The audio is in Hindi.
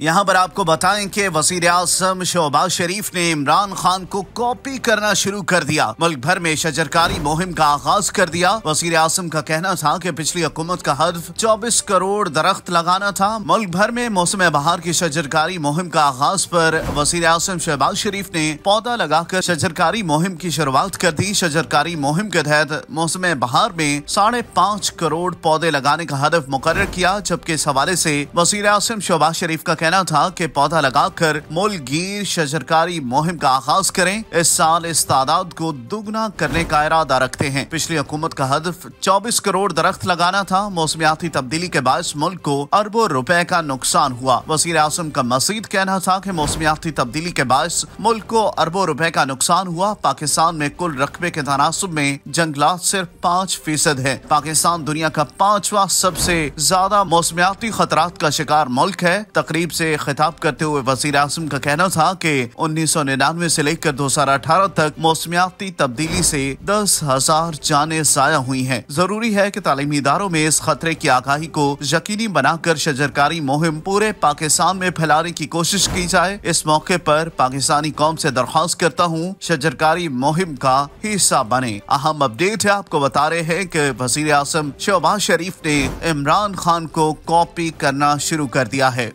यहाँ पर आपको बताएं कि वजीर आजम शहबाज शरीफ ने इमरान खान को कॉपी करना शुरू कर दिया मुल्क भर में शजरकारी मुहिम का आगाज कर दिया वजीर आजम का कहना था कि पिछली हुकूमत का हद 24 करोड़ दरख्त लगाना था मुल्क भर में मौसम बहार की शजरकारी मुहिम का आगाज पर वजीर आजम शहबाज शरीफ ने पौधा लगाकर शजरकारी मुहिम की शुरुआत कर दी शजरकारी मुहिम के तहत मौसम बहार में साढ़े करोड़ पौधे लगाने का हदफ मुकर किया जबकि इस हवाले ऐसी वजीर आजम शहबाज शरीफ का कहना कहना था कि पौधा लगाकर मुलगीर शजरकारी मुहिम का आगाज करें इस साल इस तादाद को दुगना करने का इरादा रखते हैं पिछली हुकूमत का हदफ चौबीस करोड़ दरख्त लगाना था मौसमियाती तब्दीली के बायस मुल्क को अरबों रुपए का नुकसान हुआ वजीर आजम का मजीद कहना था की मौसमियाती तब्दीली के बायस मुल्क को अरबों रुपए का नुकसान हुआ पाकिस्तान में कुल रकबे के तनासब में जंगलात सिर्फ पाँच फीसद है पाकिस्तान दुनिया का पांचवा सबसे ज्यादा मौसमियाती खतरा का शिकार मुल्क है तकरीब से खिताब करते हुए वजीर आजम का कहना था कि उन्नीस सौ निन्यानवे से लेकर दो हजार अठारह तक मौसमियाती तब्दीली से दस हजार जाने जाया हुई है जरूरी है की तालीमी इदारों में इस खतरे की आगाही को यकीनी बनाकर शजरकारी मुहिम पूरे पाकिस्तान में फैलाने की कोशिश की जाए इस मौके पर पाकिस्तानी कौम से दरख्वास्त करता हूँ शजरकारी मुहिम का हिस्सा बने अहम अपडेट है आपको बता रहे हैं कि वजीर आजम शहबाज शरीफ ने इमरान खान को कॉपी करना शुरू कर दिया है